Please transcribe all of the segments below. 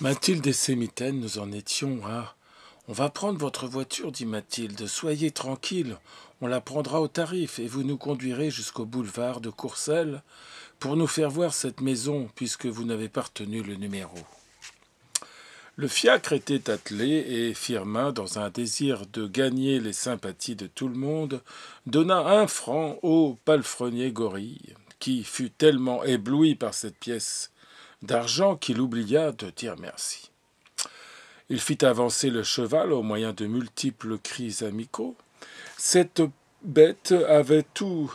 Mathilde et Sémitaine, nous en étions à. On va prendre votre voiture, dit Mathilde. Soyez tranquille, on la prendra au tarif et vous nous conduirez jusqu'au boulevard de Courcelles pour nous faire voir cette maison puisque vous n'avez pas retenu le numéro. Le fiacre était attelé et Firmin, dans un désir de gagner les sympathies de tout le monde, donna un franc au palefrenier Gorille, qui fut tellement ébloui par cette pièce d'argent qu'il oublia de dire merci. Il fit avancer le cheval au moyen de multiples cris amicaux. Cette bête avait tous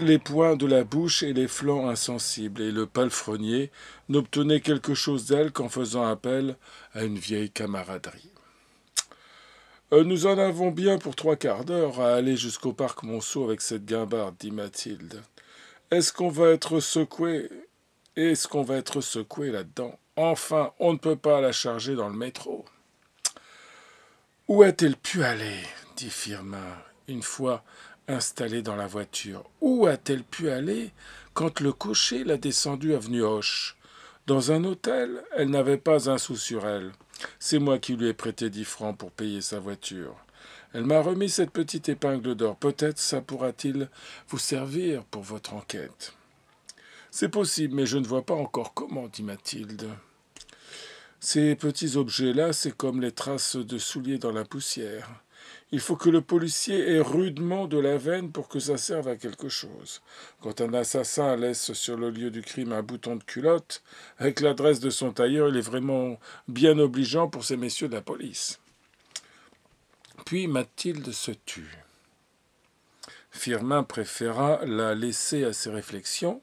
les poings de la bouche et les flancs insensibles, et le palefrenier n'obtenait quelque chose d'elle qu'en faisant appel à une vieille camaraderie. Euh, nous en avons bien pour trois quarts d'heure à aller jusqu'au parc Monceau avec cette guimbarde, dit Mathilde. Est-ce qu'on va être secoué est-ce qu'on va être secoué là-dedans Enfin, on ne peut pas la charger dans le métro. Où a-t-elle pu aller dit Firmin, une fois installée dans la voiture. Où a-t-elle pu aller quand le cocher l'a descendue avenue Hoche Dans un hôtel, elle n'avait pas un sou sur elle. C'est moi qui lui ai prêté dix francs pour payer sa voiture. Elle m'a remis cette petite épingle d'or. Peut-être ça pourra-t-il vous servir pour votre enquête. C'est possible, mais je ne vois pas encore comment, dit Mathilde. Ces petits objets-là, c'est comme les traces de souliers dans la poussière. Il faut que le policier ait rudement de la veine pour que ça serve à quelque chose. Quand un assassin laisse sur le lieu du crime un bouton de culotte, avec l'adresse de son tailleur, il est vraiment bien obligeant pour ces messieurs de la police. Puis Mathilde se tut. Firmin préféra la laisser à ses réflexions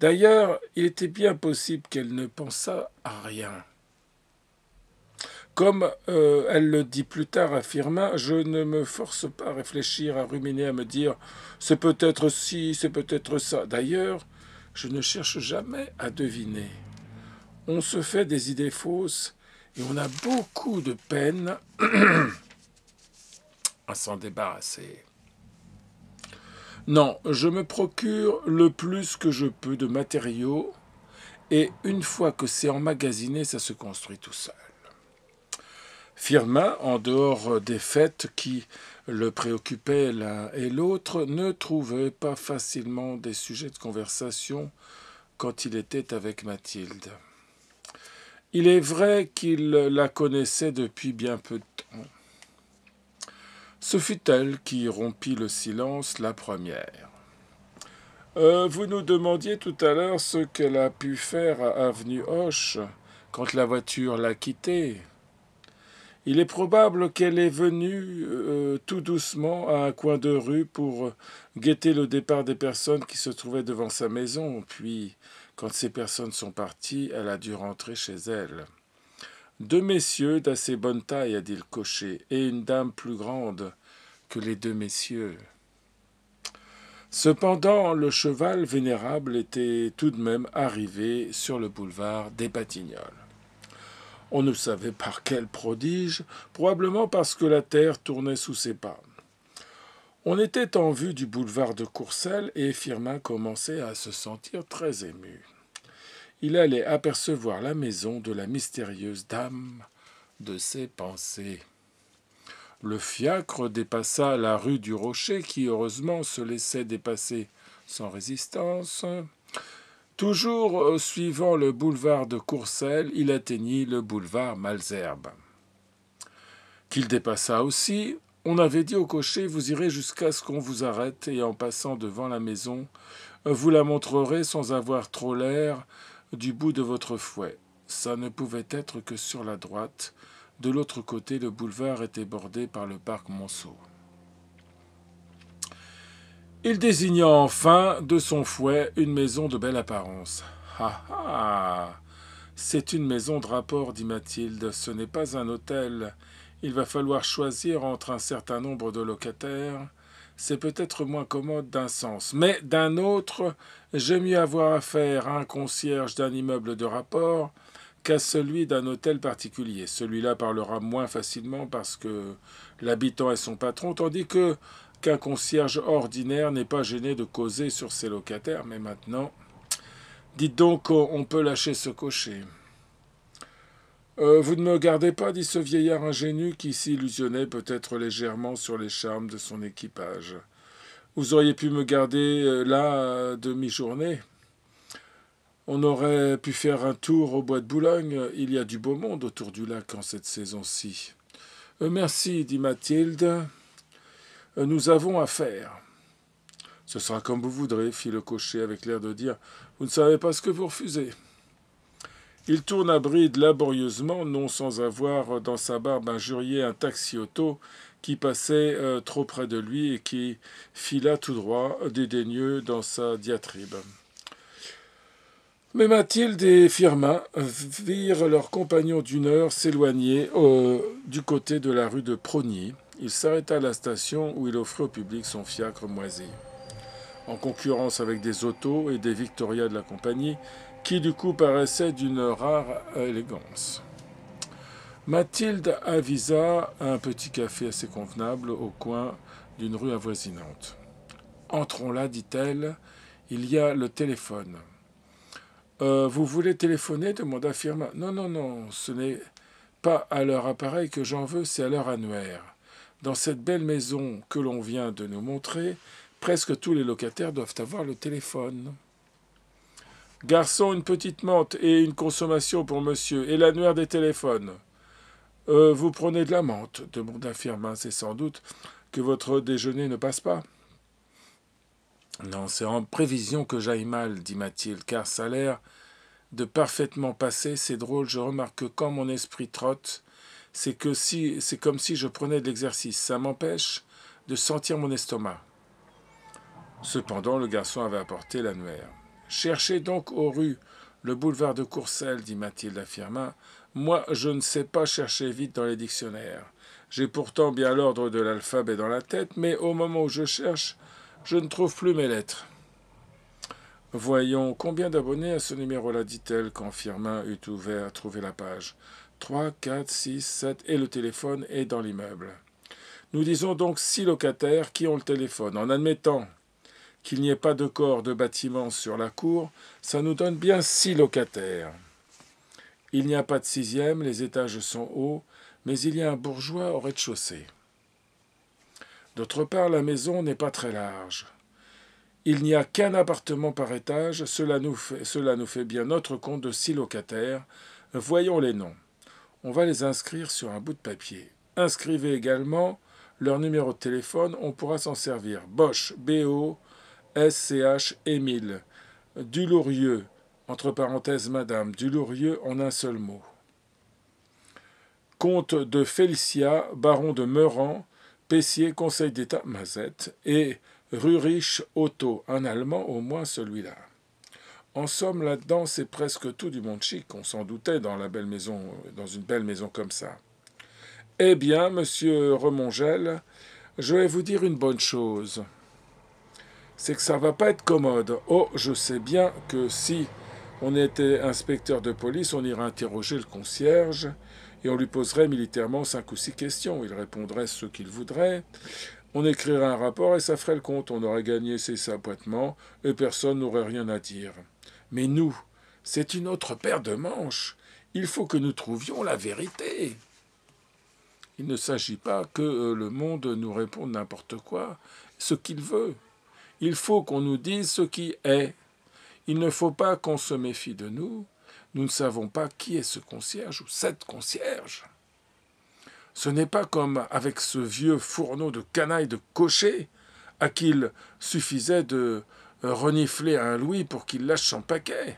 D'ailleurs, il était bien possible qu'elle ne pensât à rien. Comme euh, elle le dit plus tard, affirma, je ne me force pas à réfléchir, à ruminer, à me dire c'est peut-être ci, c'est peut-être ça. D'ailleurs, je ne cherche jamais à deviner. On se fait des idées fausses et on a beaucoup de peine à s'en débarrasser. Non, je me procure le plus que je peux de matériaux et une fois que c'est emmagasiné, ça se construit tout seul. Firmin, en dehors des fêtes qui le préoccupaient l'un et l'autre, ne trouvait pas facilement des sujets de conversation quand il était avec Mathilde. Il est vrai qu'il la connaissait depuis bien peu de temps. Ce fut elle qui rompit le silence la première. Euh, vous nous demandiez tout à l'heure ce qu'elle a pu faire à Avenue Hoche quand la voiture l'a quittée. Il est probable qu'elle est venue euh, tout doucement à un coin de rue pour guetter le départ des personnes qui se trouvaient devant sa maison, puis, quand ces personnes sont parties, elle a dû rentrer chez elle. Deux messieurs d'assez bonne taille, a dit le cocher, et une dame plus grande que les deux messieurs. Cependant, le cheval vénérable était tout de même arrivé sur le boulevard des Batignolles. On ne savait par quel prodige, probablement parce que la terre tournait sous ses pas. On était en vue du boulevard de Courcelles et Firmin commençait à se sentir très ému il allait apercevoir la maison de la mystérieuse dame de ses pensées. Le fiacre dépassa la rue du Rocher qui heureusement se laissait dépasser sans résistance. Toujours euh, suivant le boulevard de Courcelles, il atteignit le boulevard Malesherbes. Qu'il dépassa aussi, on avait dit au cocher Vous irez jusqu'à ce qu'on vous arrête, et en passant devant la maison, vous la montrerez sans avoir trop l'air du bout de votre fouet. Ça ne pouvait être que sur la droite. De l'autre côté, le boulevard était bordé par le parc Monceau. Il désigna enfin de son fouet une maison de belle apparence. Ah ah C'est une maison de rapport, dit Mathilde. Ce n'est pas un hôtel. Il va falloir choisir entre un certain nombre de locataires c'est peut-être moins commode d'un sens. Mais d'un autre, j'aime mieux avoir affaire à un concierge d'un immeuble de rapport qu'à celui d'un hôtel particulier. Celui-là parlera moins facilement parce que l'habitant est son patron, tandis que qu'un concierge ordinaire n'est pas gêné de causer sur ses locataires. Mais maintenant, dites donc, on peut lâcher ce cocher. Euh, vous ne me gardez pas, dit ce vieillard ingénu qui s'illusionnait peut-être légèrement sur les charmes de son équipage. Vous auriez pu me garder euh, là demi-journée. On aurait pu faire un tour au bois de Boulogne. Il y a du beau monde autour du lac en cette saison-ci. Euh, merci, dit Mathilde. nous avons affaire. Ce sera comme vous voudrez, fit le cocher avec l'air de dire Vous ne savez pas ce que vous refusez. Il tourne à bride laborieusement, non sans avoir dans sa barbe injurié un taxi-auto qui passait euh, trop près de lui et qui fila tout droit, dédaigneux dans sa diatribe. Mais Mathilde et Firmin virent leur compagnon d'une heure s'éloigner euh, du côté de la rue de Progny. Il s'arrêta à la station où il offrit au public son fiacre moisi. En concurrence avec des autos et des Victoria de la compagnie, qui du coup paraissait d'une rare élégance. Mathilde avisa un petit café assez convenable au coin d'une rue avoisinante. Entrons là, dit-elle, il y a le téléphone. Euh, vous voulez téléphoner demanda Firmin. Non, non, non, ce n'est pas à leur appareil que j'en veux, c'est à leur annuaire. Dans cette belle maison que l'on vient de nous montrer, presque tous les locataires doivent avoir le téléphone. Garçon, une petite menthe et une consommation pour monsieur, et l'annuaire des téléphones. Euh, vous prenez de la menthe demanda Firmin. C'est sans doute que votre déjeuner ne passe pas. Non, c'est en prévision que j'aille mal, dit Mathilde, car ça a l'air de parfaitement passer. C'est drôle, je remarque que quand mon esprit trotte, c'est que si c'est comme si je prenais de l'exercice. Ça m'empêche de sentir mon estomac. Cependant, le garçon avait apporté l'annuaire. Cherchez donc aux rues le boulevard de Courcelles, dit Mathilde à Firmin. « Moi, je ne sais pas chercher vite dans les dictionnaires. J'ai pourtant bien l'ordre de l'alphabet dans la tête, mais au moment où je cherche, je ne trouve plus mes lettres. Voyons, combien d'abonnés à ce numéro-là, dit-elle, quand Firmin eut ouvert, trouver la page. Trois, quatre, six, sept, et le téléphone est dans l'immeuble. Nous disons donc six locataires qui ont le téléphone, en admettant qu'il n'y ait pas de corps de bâtiment sur la cour, ça nous donne bien six locataires. Il n'y a pas de sixième, les étages sont hauts, mais il y a un bourgeois au rez-de-chaussée. D'autre part, la maison n'est pas très large. Il n'y a qu'un appartement par étage, cela nous, fait, bien notre compte de six locataires. Voyons les noms. On va les inscrire sur un bout de papier. Inscrivez également leur numéro de téléphone, on pourra s'en servir. Bosch, BO, SCH Émile. Dulourieux, entre parenthèses Madame Dulourieux en un seul mot. Comte de Félicia, baron de Meuran, Pessier, conseil d'État Mazette, et Rurich Otto, un Allemand au moins celui-là. En somme, là-dedans, c'est presque tout du monde chic, on s'en doutait dans, la belle maison, dans une belle maison comme ça. Eh bien, monsieur Remongel, je vais vous dire une bonne chose c'est que ça ne va pas être commode. Oh, je sais bien que si on était inspecteur de police, on irait interroger le concierge et on lui poserait militairement cinq ou six questions. Il répondrait ce qu'il voudrait. On écrirait un rapport et ça ferait le compte. On aurait gagné ses appointements et personne n'aurait rien à dire. Mais nous, c'est une autre paire de manches. Il faut que nous trouvions la vérité. Il ne s'agit pas que euh, le monde nous réponde n'importe quoi, ce qu'il veut. Il faut qu'on nous dise ce qui est. Il ne faut pas qu'on se méfie de nous. Nous ne savons pas qui est ce concierge ou cette concierge. Ce n'est pas comme avec ce vieux fourneau de canaille de cocher à qui il suffisait de renifler un louis pour qu'il lâche son paquet.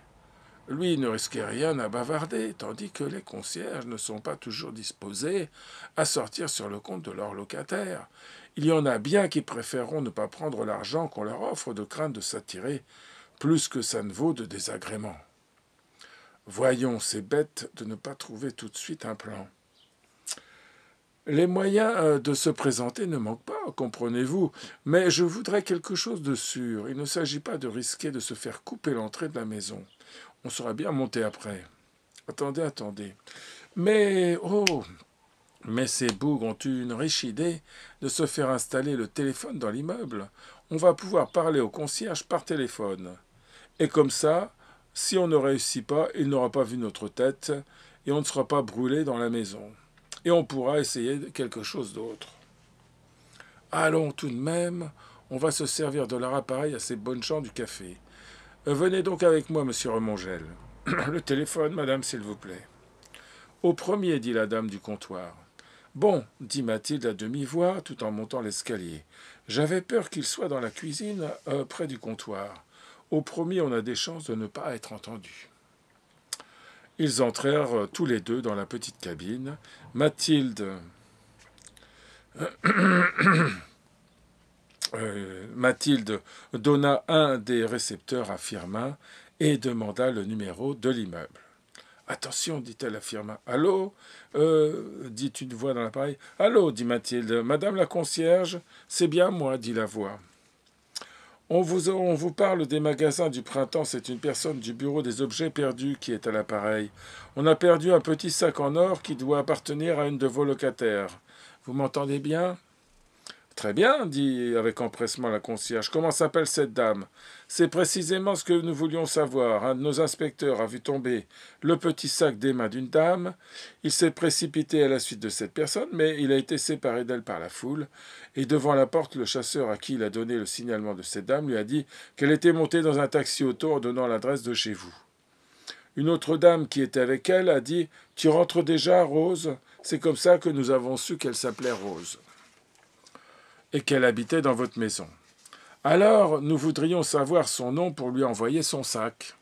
Lui ne risquait rien à bavarder, tandis que les concierges ne sont pas toujours disposés à sortir sur le compte de leurs locataires. Il y en a bien qui préféreront ne pas prendre l'argent qu'on leur offre de crainte de s'attirer plus que ça ne vaut de désagréments. Voyons, c'est bête de ne pas trouver tout de suite un plan. Les moyens euh, de se présenter ne manquent pas, comprenez-vous, mais je voudrais quelque chose de sûr. Il ne s'agit pas de risquer de se faire couper l'entrée de la maison on saura bien monté après. Attendez, attendez. Mais, oh Mais ces bougs ont eu une riche idée de se faire installer le téléphone dans l'immeuble. On va pouvoir parler au concierge par téléphone. Et comme ça, si on ne réussit pas, il n'aura pas vu notre tête et on ne sera pas brûlé dans la maison. Et on pourra essayer quelque chose d'autre. Allons tout de même, on va se servir de leur appareil à ces bonnes gens du café. Euh, venez donc avec moi, monsieur Remongel. Le téléphone, madame, s'il vous plaît. Au premier, dit la dame du comptoir. Bon, dit Mathilde à demi-voix tout en montant l'escalier. J'avais peur qu'il soit dans la cuisine, euh, près du comptoir. Au premier, on a des chances de ne pas être entendu. Ils entrèrent euh, tous les deux dans la petite cabine. Mathilde. Euh, Mathilde donna un des récepteurs à Firmin et demanda le numéro de l'immeuble. Attention, dit-elle à Firmin. Allô euh, dit une voix dans l'appareil. Allô, dit Mathilde. Madame la concierge, c'est bien moi, dit la voix. On vous, on vous, parle des magasins du printemps, c'est une personne du bureau des objets perdus qui est à l'appareil. On a perdu un petit sac en or qui doit appartenir à une de vos locataires. Vous m'entendez bien Très bien, dit avec empressement la concierge. Comment s'appelle cette dame C'est précisément ce que nous voulions savoir. Un de nos inspecteurs a vu tomber le petit sac des mains d'une dame. Il s'est précipité à la suite de cette personne, mais il a été séparé d'elle par la foule. Et devant la porte, le chasseur à qui il a donné le signalement de cette dame lui a dit qu'elle était montée dans un taxi auto en donnant l'adresse de chez vous. Une autre dame qui était avec elle a dit Tu rentres déjà, Rose C'est comme ça que nous avons su qu'elle s'appelait Rose et qu'elle habitait dans votre maison. Alors nous voudrions savoir son nom pour lui envoyer son sac.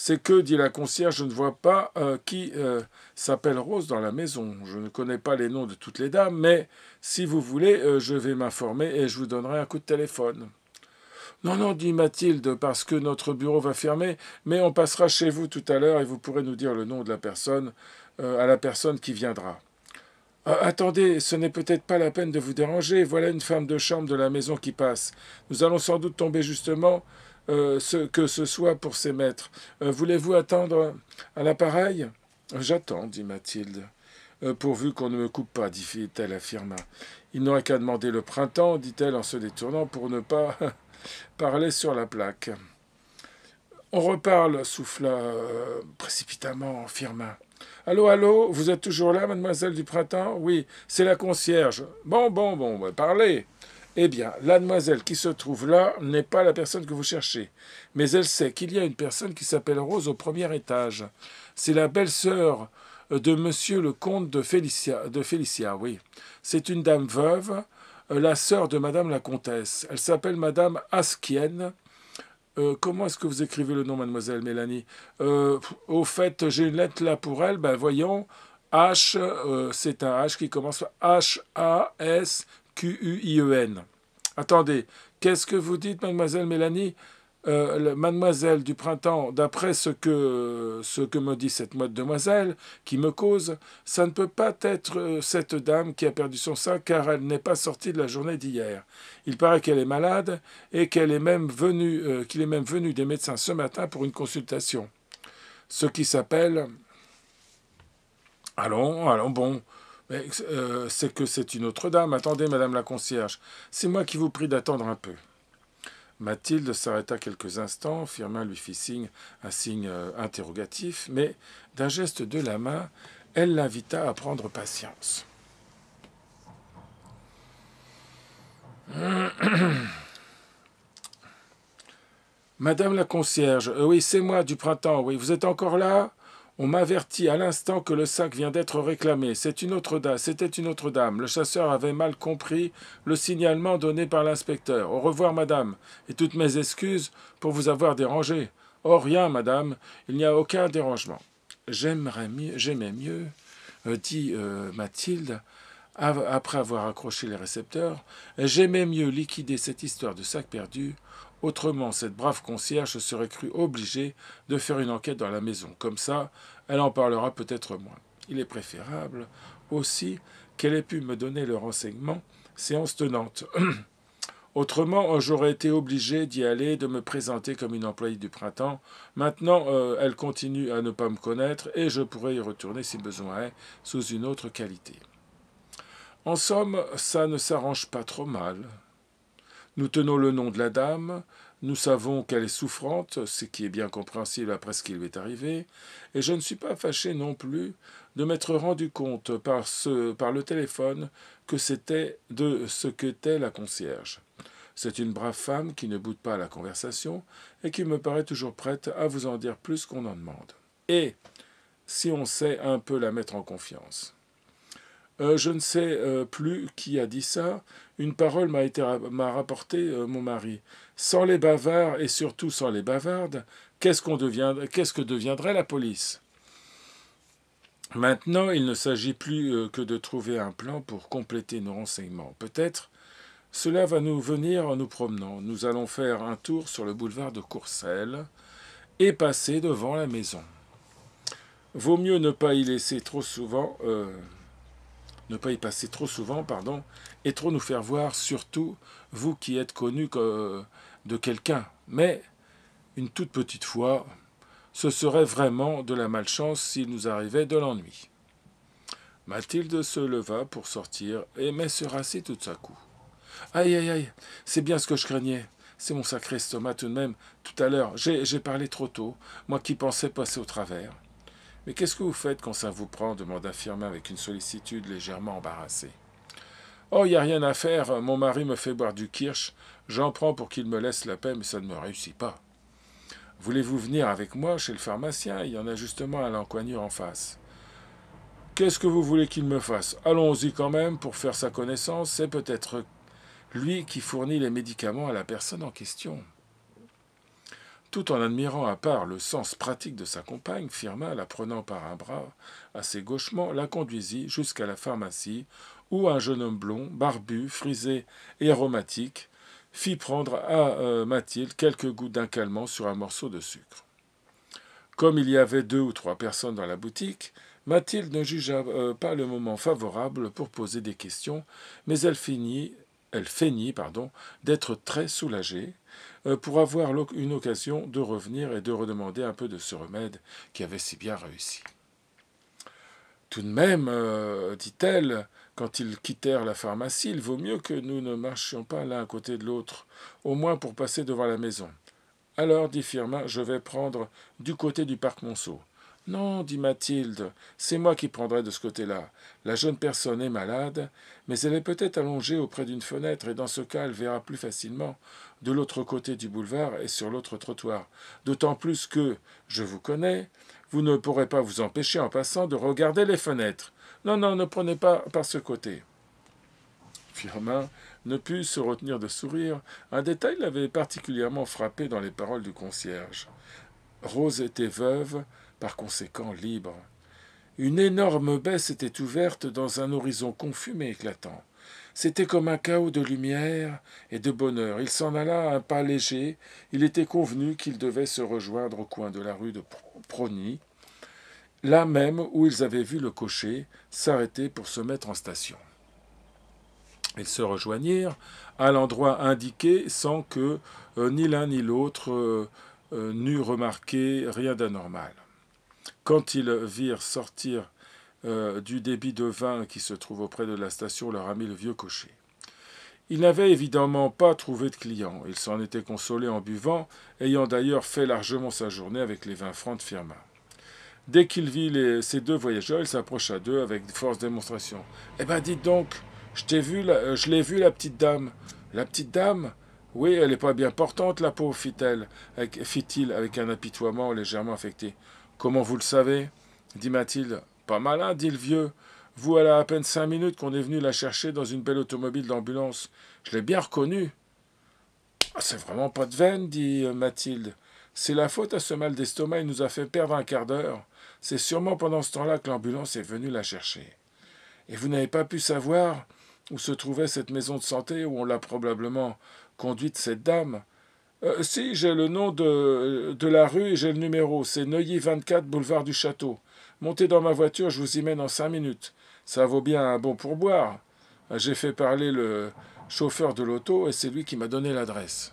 C'est que, dit la concierge, je ne vois pas euh, qui euh, s'appelle Rose dans la maison. Je ne connais pas les noms de toutes les dames, mais si vous voulez, euh, je vais m'informer et je vous donnerai un coup de téléphone. Non, non, dit Mathilde, parce que notre bureau va fermer, mais on passera chez vous tout à l'heure et vous pourrez nous dire le nom de la personne à la personne qui viendra. Euh, attendez, ce n'est peut-être pas la peine de vous déranger, voilà une femme de chambre de la maison qui passe. Nous allons sans doute tomber justement euh, ce, que ce soit pour ses maîtres. Euh, voulez-vous attendre à l'appareil J'attends, dit Mathilde. pourvu qu'on ne me coupe pas, dit-elle, à Firmin. « Il n'aurait qu'à demander le printemps, dit-elle en se détournant pour ne pas parler sur la plaque. On reparle, souffla précipitamment Firmin. Allô, allô, vous êtes toujours là, mademoiselle du printemps Oui, c'est la concierge. Bon, bon, bon, va parlez. Eh bien, la demoiselle qui se trouve là n'est pas la personne que vous cherchez, mais elle sait qu'il y a une personne qui s'appelle Rose au premier étage. C'est la belle-sœur de monsieur le comte de Félicia, de Félicia oui. C'est une dame veuve, euh, la sœur de madame la comtesse. Elle s'appelle madame Askienne euh, comment est-ce que vous écrivez le nom, mademoiselle Mélanie euh, Au fait, j'ai une lettre là pour elle, ben voyons, H, euh, c'est un H qui commence par H-A-S-Q-U-I-E-N. Attendez, qu'est-ce que vous dites, mademoiselle Mélanie euh, mademoiselle du printemps, d'après ce que, ce que me dit cette demoiselle qui me cause, ça ne peut pas être euh, cette dame qui a perdu son sein car elle n'est pas sortie de la journée d'hier. Il paraît qu'elle est malade et qu'elle est même venue, euh, qu'il est même venu des médecins ce matin pour une consultation. Ce qui s'appelle... Allons, allons, bon. Mais c'est que c'est une autre dame. Attendez, madame la concierge. C'est moi qui vous prie d'attendre un peu. Mathilde s'arrêta quelques instants, Firmin lui fit signe, un signe euh, interrogatif, mais d'un geste de la main, elle l'invita à prendre patience. Madame la concierge, euh, oui, c'est moi du printemps, oui, vous êtes encore là on m'avertit à l'instant que le sac vient d'être réclamé. C'est une autre dame, c'était une autre dame. Le chasseur avait mal compris le signalement donné par l'inspecteur. Au revoir, madame, et toutes mes excuses pour vous avoir dérangé. Oh, rien, madame, il n'y a aucun dérangement. J'aimerais mieux, j'aimais mieux, euh, dit euh, Mathilde, après avoir accroché les récepteurs, j'aimais mieux liquider cette histoire de sac perdu Autrement, cette brave concierge serait crue obligée de faire une enquête dans la maison. Comme ça, elle en parlera peut-être moins. Il est préférable aussi qu'elle ait pu me donner le renseignement séance tenante. Autrement, euh, j'aurais été obligé d'y aller, de me présenter comme une employée du printemps. Maintenant, euh, elle continue à ne pas me connaître et je pourrais y retourner si besoin est, sous une autre qualité. En somme, ça ne s'arrange pas trop mal. Nous tenons le nom de la dame, nous savons qu'elle est souffrante, ce qui est bien compréhensible après ce qui lui est arrivé, et je ne suis pas fâché non plus de m'être rendu compte par, ce, par le téléphone que c'était de ce qu'était la concierge. C'est une brave femme qui ne boude pas la conversation et qui me paraît toujours prête à vous en dire plus qu'on en demande. Et si on sait un peu la mettre en confiance. Euh, je ne sais euh, plus qui a dit ça. Une parole m'a été rapporté euh, mon mari. Sans les bavards et surtout sans les bavardes, qu'est-ce qu'on qu'est-ce que deviendrait la police Maintenant, il ne s'agit plus que de trouver un plan pour compléter nos renseignements. Peut-être cela va nous venir en nous promenant. Nous allons faire un tour sur le boulevard de Courcelles et passer devant la maison. Vaut mieux ne pas y laisser trop souvent ne pas y passer trop souvent, pardon, et trop nous faire voir, surtout vous qui êtes connu de quelqu'un. Mais une toute petite fois, ce serait vraiment de la malchance s'il nous arrivait de l'ennui. Mathilde se leva pour sortir, et met se rassit tout à coup. Aïe, aïe, aïe, c'est bien ce que je craignais. C'est mon sacré estomac tout de même. Tout à l'heure, j'ai parlé trop tôt, moi qui pensais passer au travers. Mais qu'est-ce que vous faites quand ça vous prend demanda Firmin avec une sollicitude légèrement embarrassée. Oh, il n'y a rien à faire, mon mari me fait boire du kirsch, j'en prends pour qu'il me laisse la paix, mais ça ne me réussit pas. Voulez-vous venir avec moi chez le pharmacien Il y en a justement à l'encoignure en face. Qu'est-ce que vous voulez qu'il me fasse Allons-y quand même pour faire sa connaissance, c'est peut-être lui qui fournit les médicaments à la personne en question tout en admirant à part le sens pratique de sa compagne, Firmin, la prenant par un bras assez gauchement, la conduisit jusqu'à la pharmacie, où un jeune homme blond, barbu, frisé et aromatique, fit prendre à euh, Mathilde quelques gouttes d'un calmant sur un morceau de sucre. Comme il y avait deux ou trois personnes dans la boutique, Mathilde ne jugea euh, pas le moment favorable pour poser des questions, mais elle finit elle feignit pardon, d'être très soulagée euh, pour avoir une occasion de revenir et de redemander un peu de ce remède qui avait si bien réussi. Tout de même, euh, dit-elle, quand ils quittèrent la pharmacie, il vaut mieux que nous ne marchions pas l'un à côté de l'autre, au moins pour passer devant la maison. Alors, dit Firmin, je vais prendre du côté du parc Monceau. Non, dit Mathilde, c'est moi qui prendrai de ce côté-là. La jeune personne est malade, mais elle est peut-être allongée auprès d'une fenêtre, et dans ce cas elle verra plus facilement de l'autre côté du boulevard et sur l'autre trottoir. D'autant plus que, je vous connais, vous ne pourrez pas vous empêcher en passant de regarder les fenêtres. Non, non, ne prenez pas par ce côté. Firmin ne put se retenir de sourire. Un détail l'avait particulièrement frappé dans les paroles du concierge. Rose était veuve, par conséquent libre. Une énorme baie s'était ouverte dans un horizon confus mais éclatant. C'était comme un chaos de lumière et de bonheur. Il s'en alla à un pas léger. Il était convenu qu'il devait se rejoindre au coin de la rue de Prony, là même où ils avaient vu le cocher s'arrêter pour se mettre en station. Ils se rejoignirent à l'endroit indiqué sans que euh, ni l'un ni l'autre euh, euh, n'eût remarqué rien d'anormal. Quand ils virent sortir euh, du débit de vin qui se trouve auprès de la station, leur ami le vieux cocher. Il n'avait évidemment pas trouvé de client. Il s'en était consolé en buvant, ayant d'ailleurs fait largement sa journée avec les vingt francs de firma. Dès qu'il vit ces deux voyageurs, il s'approcha d'eux avec force démonstration. Eh ben, dites donc, je t'ai vu, euh, je l'ai vu, la petite dame. La petite dame Oui, elle n'est pas bien portante, la peau, fit-elle, fit-il avec un apitoiement légèrement affecté. Comment vous le savez dit Mathilde. Pas malin, dit le vieux. Vous, elle a à peine cinq minutes qu'on est venu la chercher dans une belle automobile d'ambulance. Je l'ai bien reconnue. Ah, c'est vraiment pas de veine, dit euh, Mathilde. C'est la faute à ce mal d'estomac, il nous a fait perdre un quart d'heure. C'est sûrement pendant ce temps-là que l'ambulance est venue la chercher. Et vous n'avez pas pu savoir où se trouvait cette maison de santé où on l'a probablement conduite cette dame euh, si, j'ai le nom de, de la rue et j'ai le numéro. C'est Neuilly 24, boulevard du Château. Montez dans ma voiture, je vous y mène en cinq minutes. Ça vaut bien un bon pourboire. J'ai fait parler le chauffeur de l'auto et c'est lui qui m'a donné l'adresse.